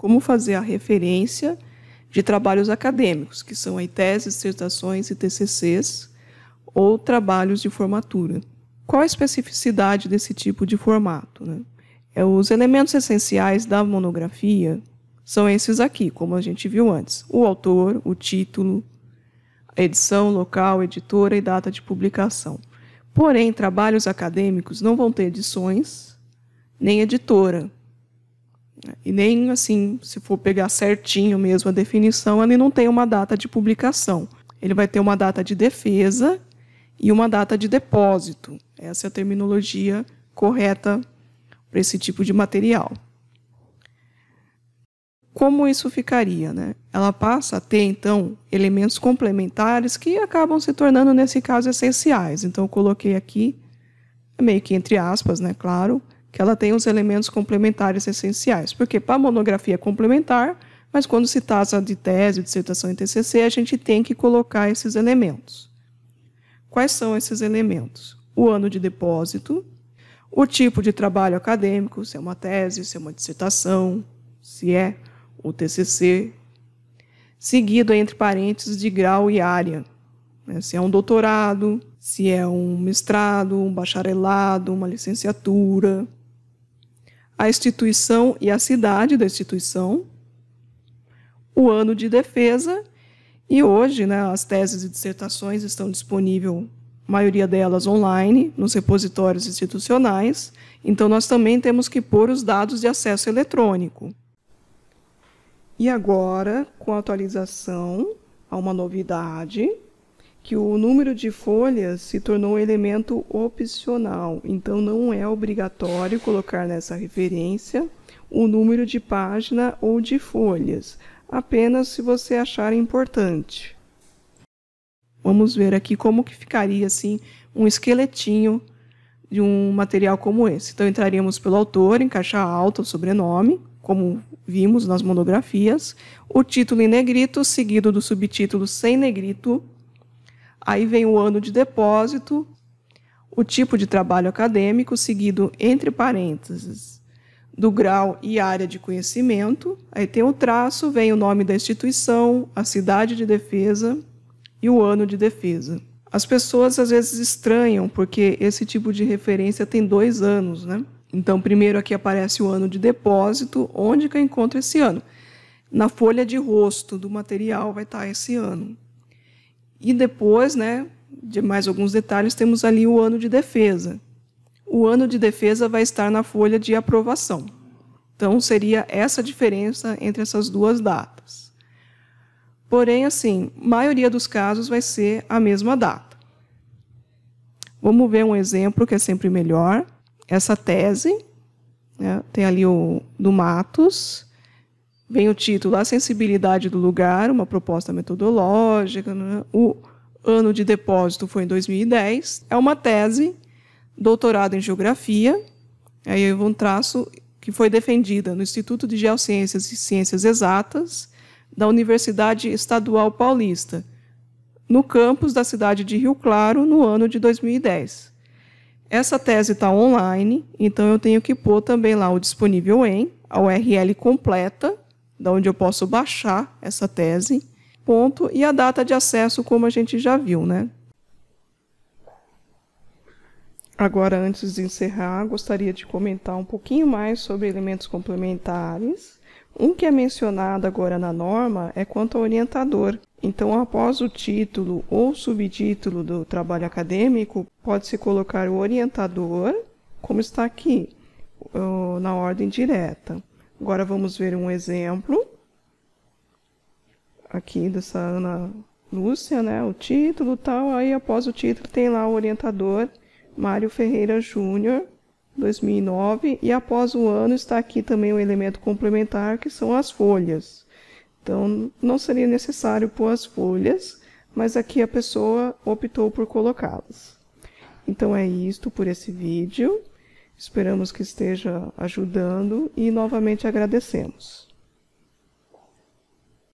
como fazer a referência de trabalhos acadêmicos, que são aí teses, dissertações e TCCs, ou trabalhos de formatura. Qual a especificidade desse tipo de formato? Né? É, os elementos essenciais da monografia são esses aqui, como a gente viu antes: o autor, o título, a edição, local, editora e data de publicação. Porém, trabalhos acadêmicos não vão ter edições nem editora. Né? E nem assim, se for pegar certinho mesmo a definição, ele não tem uma data de publicação. Ele vai ter uma data de defesa e uma data de depósito. Essa é a terminologia correta para esse tipo de material. Como isso ficaria? Né? Ela passa a ter, então, elementos complementares que acabam se tornando, nesse caso, essenciais. Então, eu coloquei aqui, meio que entre aspas, né, claro, que ela tem os elementos complementares essenciais. Porque para monografia é complementar, mas quando se trata de tese, dissertação e TCC, a gente tem que colocar esses elementos. Quais são esses elementos? O ano de depósito, o tipo de trabalho acadêmico, se é uma tese, se é uma dissertação, se é o TCC, seguido entre parênteses de grau e área, né? se é um doutorado, se é um mestrado, um bacharelado, uma licenciatura, a instituição e a cidade da instituição, o ano de defesa, e hoje né, as teses e dissertações estão disponíveis, a maioria delas online, nos repositórios institucionais, então nós também temos que pôr os dados de acesso eletrônico. E agora, com a atualização, há uma novidade que o número de folhas se tornou um elemento opcional, então não é obrigatório colocar nessa referência o número de página ou de folhas, apenas se você achar importante. Vamos ver aqui como que ficaria assim um esqueletinho de um material como esse. Então entraríamos pelo autor em caixa alta, o sobrenome, como vimos nas monografias, o título em negrito seguido do subtítulo sem negrito Aí vem o ano de depósito, o tipo de trabalho acadêmico, seguido entre parênteses do grau e área de conhecimento. Aí tem o traço, vem o nome da instituição, a cidade de defesa e o ano de defesa. As pessoas às vezes estranham, porque esse tipo de referência tem dois anos, né? Então, primeiro aqui aparece o ano de depósito, onde que eu encontro esse ano. Na folha de rosto do material vai estar esse ano. E depois, né, de mais alguns detalhes, temos ali o ano de defesa. O ano de defesa vai estar na folha de aprovação. Então, seria essa diferença entre essas duas datas. Porém, assim, maioria dos casos vai ser a mesma data. Vamos ver um exemplo que é sempre melhor. Essa tese, né, tem ali o do Matos, Vem o título A Sensibilidade do Lugar, uma proposta metodológica. Né? O ano de depósito foi em 2010. É uma tese, doutorado em Geografia. Aí eu um traço que foi defendida no Instituto de Geociências e Ciências Exatas da Universidade Estadual Paulista, no campus da cidade de Rio Claro, no ano de 2010. Essa tese está online, então eu tenho que pôr também lá o disponível em, a URL completa, da onde eu posso baixar essa tese, ponto, e a data de acesso, como a gente já viu, né? Agora, antes de encerrar, gostaria de comentar um pouquinho mais sobre elementos complementares. Um que é mencionado agora na norma é quanto ao orientador. Então, após o título ou subtítulo do trabalho acadêmico, pode-se colocar o orientador, como está aqui, na ordem direta. Agora vamos ver um exemplo aqui dessa Ana Lúcia, né? O título tal. Aí após o título tem lá o orientador Mário Ferreira Júnior, 2009. E após o ano está aqui também o elemento complementar que são as folhas. Então não seria necessário pôr as folhas, mas aqui a pessoa optou por colocá-las. Então é isto por esse vídeo. Esperamos que esteja ajudando e novamente agradecemos.